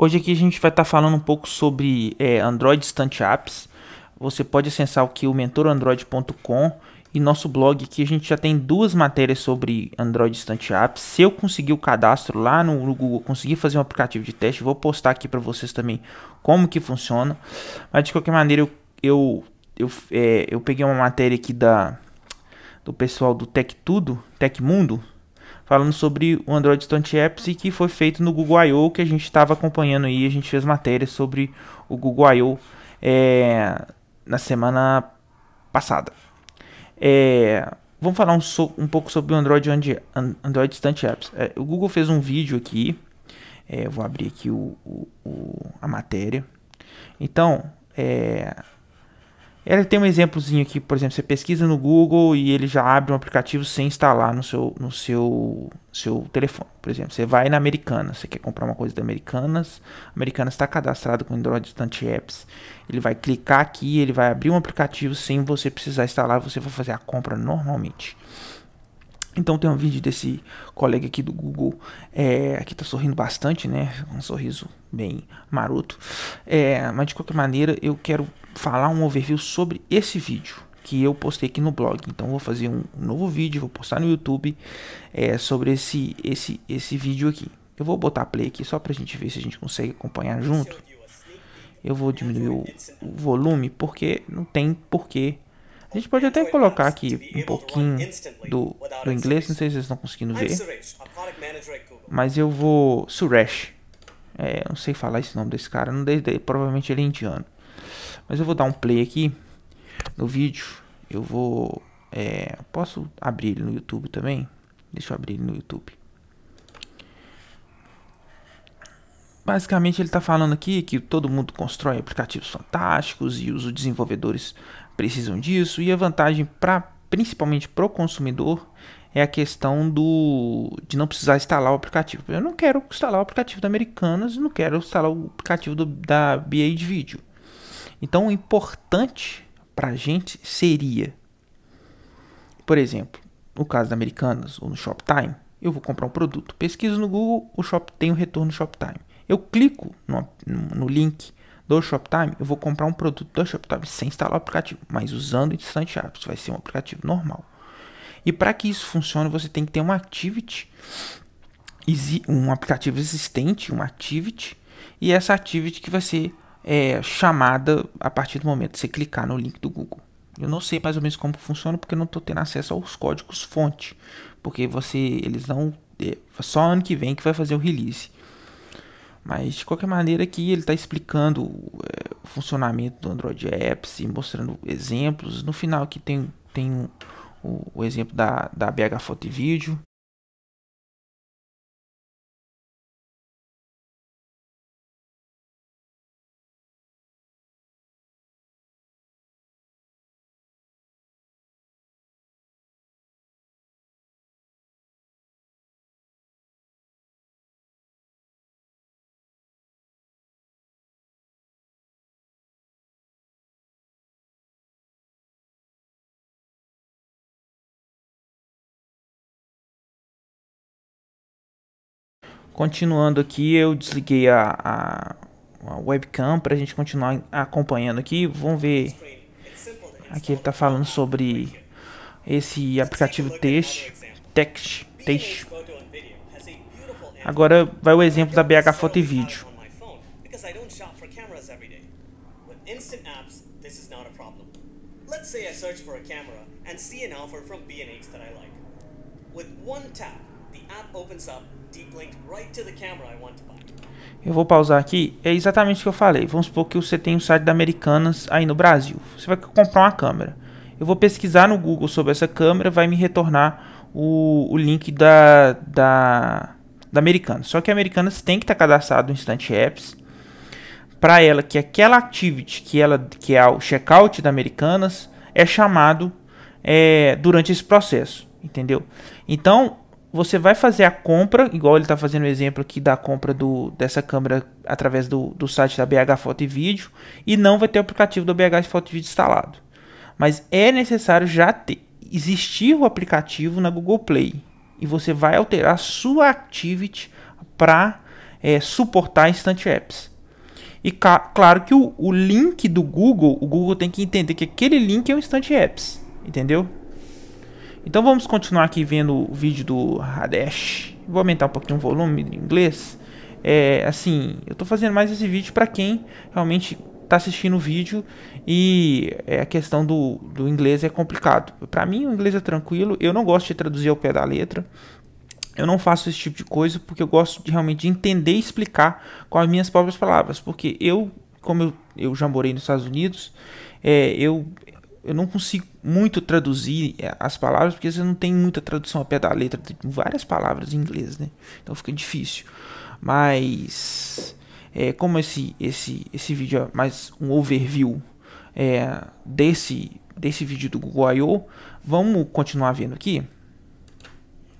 Hoje aqui a gente vai estar tá falando um pouco sobre é, Android Stunt Apps. Você pode acessar o que o mentorandroid.com e nosso blog que a gente já tem duas matérias sobre Android Stunt Apps. Se eu conseguir o cadastro lá no Google, conseguir fazer um aplicativo de teste, vou postar aqui para vocês também como que funciona. Mas de qualquer maneira, eu eu, eu, é, eu peguei uma matéria aqui da do pessoal do Tech Tudo, Tech Mundo, falando sobre o Android Stunt Apps e que foi feito no Google I.O. que a gente estava acompanhando aí, a gente fez matéria sobre o Google I.O. É, na semana passada. É, vamos falar um, so, um, pouco sobre o Android, Android Stunt Apps. É, o Google fez um vídeo aqui, é, vou abrir aqui o, o, o, a matéria. Então, é, ela tem um exemplozinho aqui, por exemplo, você pesquisa no Google e ele já abre um aplicativo sem instalar no seu, no seu, seu telefone. Por exemplo, você vai na Americanas, você quer comprar uma coisa da Americanas, Americanas está cadastrado com Android Stunt Apps. Ele vai clicar aqui, ele vai abrir um aplicativo sem você precisar instalar, você vai fazer a compra normalmente. Então tem um vídeo desse colega aqui do Google, é, aqui está sorrindo bastante, né? Um sorriso bem maroto. É, mas de qualquer maneira, eu quero falar um overview sobre esse vídeo que eu postei aqui no blog. Então vou fazer um novo vídeo, vou postar no YouTube é, sobre esse, esse, esse vídeo aqui. Eu vou botar play aqui só para a gente ver se a gente consegue acompanhar junto. Eu vou diminuir o, o volume porque não tem porquê. A gente pode até colocar aqui um pouquinho do, do inglês, não sei se vocês estão conseguindo ver. Mas eu vou... Suresh. É, não sei falar esse nome desse cara, não dei, provavelmente ele é indiano. Mas eu vou dar um play aqui no vídeo. Eu vou. É, posso abrir ele no YouTube também? Deixa eu abrir ele no YouTube. Basicamente, ele está falando aqui que todo mundo constrói aplicativos fantásticos e os desenvolvedores precisam disso. E a vantagem, pra, principalmente para o consumidor, é a questão do de não precisar instalar o aplicativo. Eu não quero instalar o aplicativo da Americanas, não quero instalar o aplicativo do, da BA de vídeo. Então, o importante para a gente seria, por exemplo, no caso da Americanas ou no Shoptime, eu vou comprar um produto, pesquiso no Google, o Shop tem o um retorno Shoptime. Eu clico no, no link do Shoptime, eu vou comprar um produto do Shoptime sem instalar o aplicativo, mas usando o Instant Apps, vai ser um aplicativo normal. E para que isso funcione, você tem que ter um activity, um aplicativo existente, um activity, e essa activity que vai ser é, chamada a partir do momento que você clicar no link do Google. Eu não sei mais ou menos como funciona porque eu não estou tendo acesso aos códigos fonte, porque você eles não é, é, só ano que vem que vai fazer o release. Mas de qualquer maneira aqui ele está explicando é, o funcionamento do Android Apps e mostrando exemplos. No final aqui tem, tem um, o, o exemplo da, da BH Foto e Vídeo, Continuando aqui, eu desliguei a, a, a webcam para a gente continuar acompanhando aqui. Vamos ver. Aqui ele está falando sobre esse aplicativo Text. Text. Text. Agora vai o exemplo da BH Foto e Vídeo. Let's say I search for a camera and see an offer from B&H that I like. With one tap, eu vou pausar aqui. É exatamente o que eu falei. Vamos supor que você tem um site da Americanas aí no Brasil. Você vai comprar uma câmera. Eu vou pesquisar no Google sobre essa câmera, vai me retornar o, o link da, da, da Americanas. Só que a Americanas tem que estar tá cadastrado no Instant Apps. Para ela que é aquela activity que ela que é o checkout da Americanas é chamado é, durante esse processo, entendeu? Então você vai fazer a compra, igual ele está fazendo o exemplo aqui da compra do, dessa câmera através do, do site da BH Foto e Vídeo, e não vai ter o aplicativo da BH Foto e Vídeo instalado. Mas é necessário já ter, existir o aplicativo na Google Play, e você vai alterar sua Activity para é, suportar Instant Apps. E claro que o, o link do Google, o Google tem que entender que aquele link é um Instant Apps, entendeu? Então vamos continuar aqui vendo o vídeo do Hadesh. Vou aumentar um pouquinho o volume de inglês. É, assim, eu estou fazendo mais esse vídeo para quem realmente está assistindo o vídeo e é, a questão do, do inglês é complicado. Para mim o inglês é tranquilo, eu não gosto de traduzir ao pé da letra. Eu não faço esse tipo de coisa porque eu gosto de realmente de entender e explicar com as minhas próprias palavras. Porque eu, como eu, eu já morei nos Estados Unidos, é, eu eu não consigo muito traduzir é, as palavras porque você não tem muita tradução a pé da letra, tem várias palavras em inglês, né? Então fica difícil. Mas é, como esse esse esse vídeo é mais um overview é, desse desse vídeo do Google I.O., vamos continuar vendo aqui.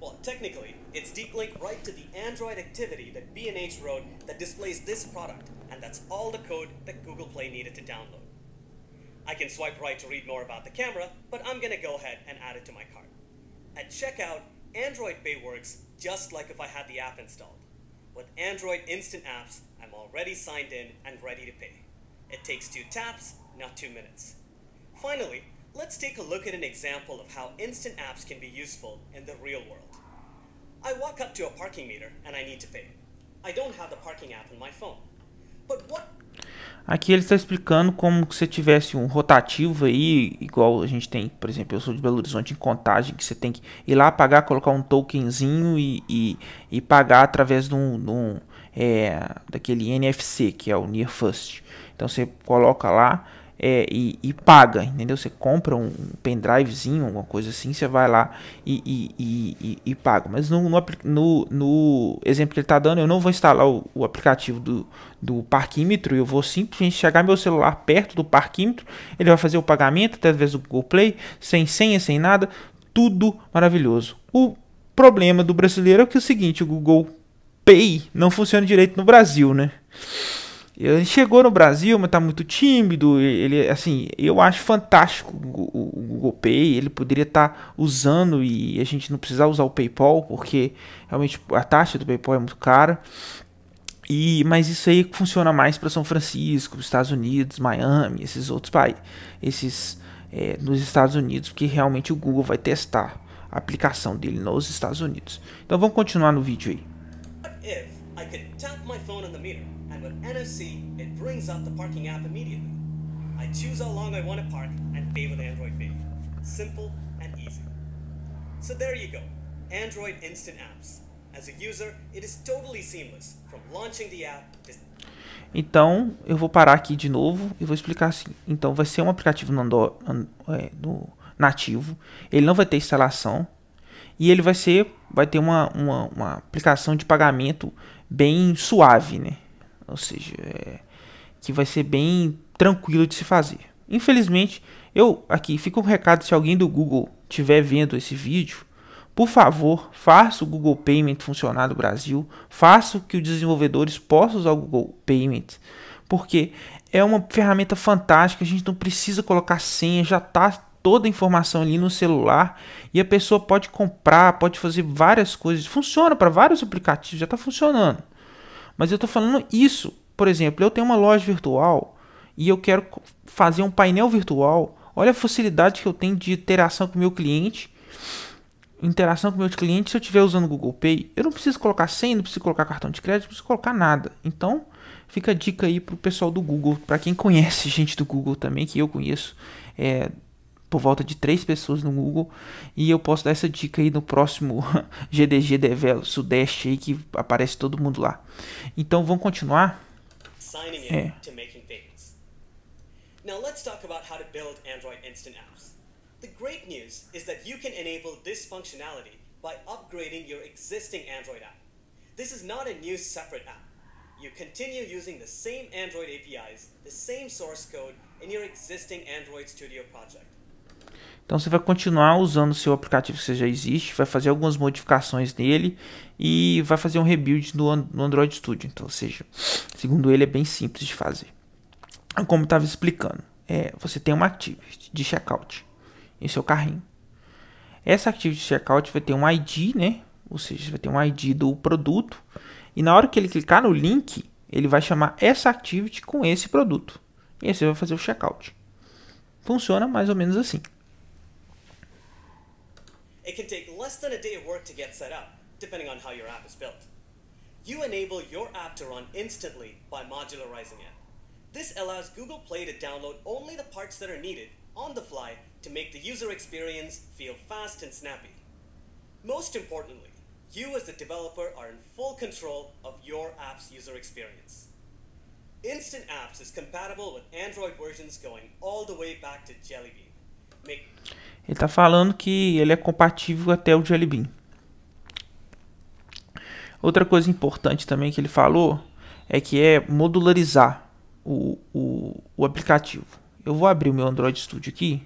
Well, technically, it's deep link right to the Android activity that B&H wrote that displays this product, and that's all the code that Google Play needed to download. I can swipe right to read more about the camera, but I'm gonna go ahead and add it to my cart. At checkout, Android Pay works just like if I had the app installed. With Android Instant Apps, I'm already signed in and ready to pay. It takes two taps, not two minutes. Finally, let's take a look at an example of how instant apps can be useful in the real world. I walk up to a parking meter and I need to pay. I don't have the parking app on my phone. Aqui ele está explicando como se você tivesse um rotativo aí, igual a gente tem, por exemplo, eu sou de Belo Horizonte em contagem, que você tem que ir lá pagar, colocar um tokenzinho e, e, e pagar através de um, de um é, daquele NFC, que é o Near First. Então você coloca lá, é, e, e, paga, entendeu? Você compra um pendrivezinho, alguma coisa assim, você vai lá e, e, e paga. Mas no, no, no, exemplo que ele está dando, eu não vou instalar o, o, aplicativo do, do parquímetro, eu vou simplesmente chegar meu celular perto do parquímetro, ele vai fazer o pagamento através do Google Play, sem senha, sem nada, tudo maravilhoso. O problema do brasileiro é que é o seguinte, o Google Pay não funciona direito no Brasil, né? Ele chegou no Brasil, mas tá muito tímido. Ele, assim, eu acho fantástico o, o Google Pay. Ele poderia estar tá usando e a gente não precisar usar o PayPal, porque realmente a taxa do PayPal é muito cara. E, mas isso aí funciona mais para São Francisco, Estados Unidos, Miami, esses outros países, esses é, nos Estados Unidos, porque realmente o Google vai testar a aplicação dele nos Estados Unidos. Então vamos continuar no vídeo aí. If I could tap my phone in the mirror and with NFC, it brings up the parking app immediately. I choose how long I want to park and pay with Android Pay. Simple and easy. So there you go, Android Instant Apps. As a user, it is totally seamless from launching the app Então, eu vou parar aqui de novo e vou explicar assim. Então, vai ser um aplicativo no Andor, é, no nativo, ele não vai ter instalação e ele vai ser vai ter uma, uma, uma aplicação de pagamento bem suave, né? Ou seja, é, que vai ser bem tranquilo de se fazer. Infelizmente, eu aqui fica um recado se alguém do Google estiver vendo esse vídeo, por favor, faça o Google Payment funcionar no Brasil, faça que os desenvolvedores possam usar o Google Payment, porque é uma ferramenta fantástica, a gente não precisa colocar senha, já está toda a informação ali no celular e a pessoa pode comprar, pode fazer várias coisas, funciona para vários aplicativos, já está funcionando. Mas eu estou falando isso. Por exemplo, eu tenho uma loja virtual e eu quero fazer um painel virtual. Olha a facilidade que eu tenho de interação com o meu cliente. Interação com o meu cliente se eu estiver usando o Google Pay. Eu não preciso colocar senha, não preciso colocar cartão de crédito, não preciso colocar nada. Então, fica a dica aí pro pessoal do Google, para quem conhece gente do Google também, que eu conheço. É, por volta de três pessoas no Google e eu posso dar essa dica aí no próximo GDG Devel Sudeste aí que aparece todo mundo lá. Então vamos continuar. Signing é. to making things. Now let's talk about how to build Android Instant apps. The great news is that you can enable this functionality by upgrading your existing Android app. This is not a new separate app. You continue using the same Android APIs, the same source code in your existing Android Studio project. Então você vai continuar usando o seu aplicativo que você já existe, vai fazer algumas modificações nele e vai fazer um rebuild no Android Studio. Então, ou seja, segundo ele é bem simples de fazer. Então, como eu estava explicando, é, você tem uma activity de checkout em seu carrinho. Essa activity de checkout vai ter um ID, né? Ou seja, vai ter um ID do produto. E na hora que ele clicar no link, ele vai chamar essa activity com esse produto. E aí você vai fazer o checkout. Funciona mais ou menos assim. it can take less than a day of work to get set up, depending on how your app is built. You enable your app to run instantly by modularizing it. This allows Google Play to download only the parts that are needed on the fly to make the user experience feel fast and snappy. Most importantly, you as the developer are in full control of your app's user experience. Instant Apps is compatible with Android versions going all the way back to Jelly Bean. Make Ele está falando que ele é compatível até o Jelly Bean. Outra coisa importante também que ele falou é que é modularizar o, o, o aplicativo. Eu vou abrir o meu Android Studio aqui.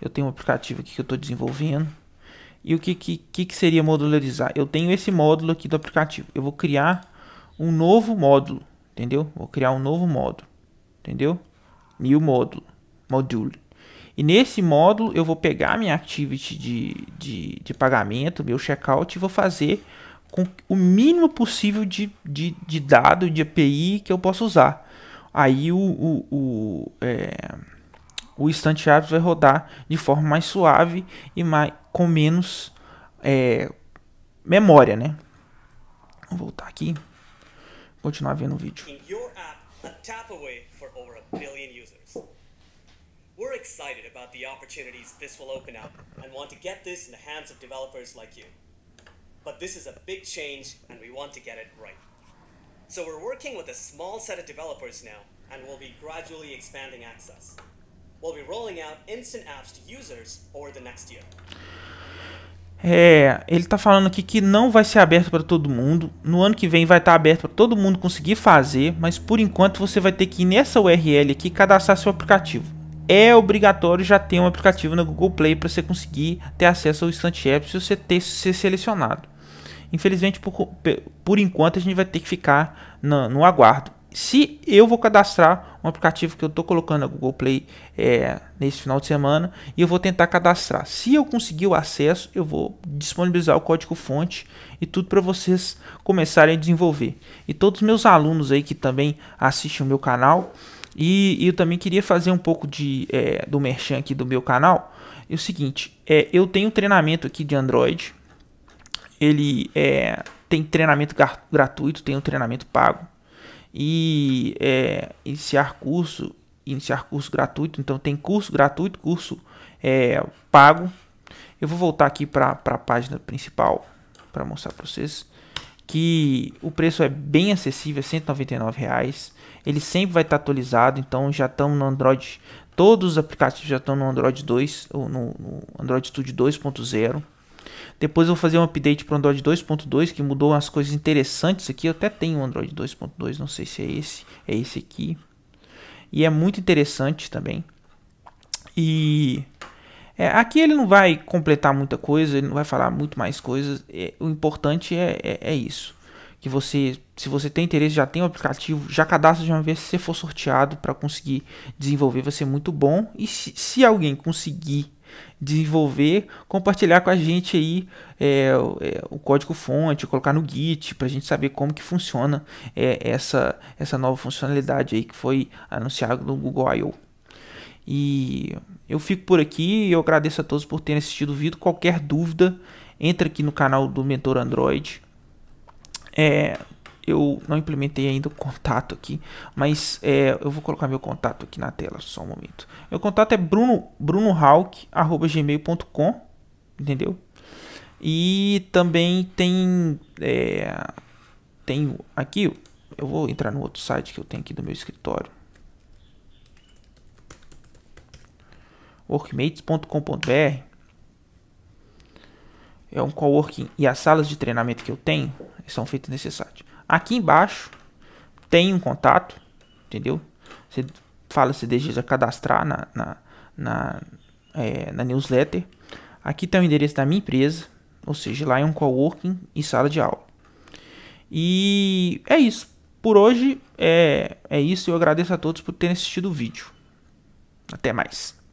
Eu tenho um aplicativo aqui que eu estou desenvolvendo. E o que, que, que seria modularizar? Eu tenho esse módulo aqui do aplicativo. Eu vou criar um novo módulo, entendeu? Vou criar um novo módulo, entendeu? New módulo, module. E nesse módulo eu vou pegar minha activity de, de, de pagamento, meu checkout, e vou fazer com o mínimo possível de, de, de dado, de API que eu posso usar. Aí o, o, o, é, o instante apps vai rodar de forma mais suave e mais, com menos é, memória, né? Vou voltar aqui, continuar vendo o vídeo. In your app, a tap away excited about the opportunities this will open up and want to get this in the hands of developers like you. But this is a big change and we want to get it right. So we're working with a small set of developers now and we'll be gradually expanding access. We'll be rolling out instant apps to users over the next year. É, ele tá falando aqui que não vai ser aberto para todo mundo. No ano que vem vai estar tá aberto para todo mundo conseguir fazer, mas por enquanto você vai ter que ir nessa URL aqui cadastrar seu aplicativo é obrigatório já ter um aplicativo na Google Play para você conseguir ter acesso ao Instant App se você ter selecionado. Infelizmente, por, por enquanto, a gente vai ter que ficar no, no aguardo. Se eu vou cadastrar um aplicativo que eu estou colocando na Google Play é, nesse final de semana e eu vou tentar cadastrar. Se eu conseguir o acesso, eu vou disponibilizar o código-fonte e tudo para vocês começarem a desenvolver. E todos os meus alunos aí que também assistem o meu canal, e, e eu também queria fazer um pouco de é, do merchan aqui do meu canal. É o seguinte, é, eu tenho treinamento aqui de Android. Ele é, tem treinamento gratuito, tem um treinamento pago. E é, iniciar curso, iniciar curso gratuito. Então tem curso gratuito, curso é, pago. Eu vou voltar aqui para a página principal para mostrar para vocês que o preço é bem acessível, é R$ 199 ele sempre vai estar tá atualizado, então já estamos no Android. Todos os aplicativos já estão no Android 2, ou no, no Android Studio 2.0. Depois eu vou fazer um update para o Android 2.2 que mudou umas coisas interessantes aqui. Eu até tenho o Android 2.2, não sei se é esse, é esse aqui. E é muito interessante também. E é, aqui ele não vai completar muita coisa, ele não vai falar muito mais coisas. É, o importante é, é, é isso que você, se você tem interesse, já tem o aplicativo, já cadastra de uma vez, se você for sorteado para conseguir desenvolver, vai ser muito bom. E se, se alguém conseguir desenvolver, compartilhar com a gente aí é, é o código fonte, colocar no Git, para a gente saber como que funciona é, essa, essa nova funcionalidade aí que foi anunciada no Google I.O. E eu fico por aqui, eu agradeço a todos por terem assistido o vídeo, qualquer dúvida, entra aqui no canal do Mentor Android, é, eu não implementei ainda o contato aqui, mas é, eu vou colocar meu contato aqui na tela, só um momento. Meu contato é bruno, brunohawk.gmail.com, entendeu? E também tem, é, tem aqui, eu vou entrar no outro site que eu tenho aqui do meu escritório. workmates.com.br é um coworking e as salas de treinamento que eu tenho são é feitos necessários. Aqui embaixo tem um contato, entendeu? Você fala se deseja cadastrar na, na, na, é, na newsletter. Aqui tem o endereço da minha empresa, ou seja, lá é um coworking e sala de aula. E é isso. Por hoje é, é isso. Eu agradeço a todos por terem assistido o vídeo. Até mais.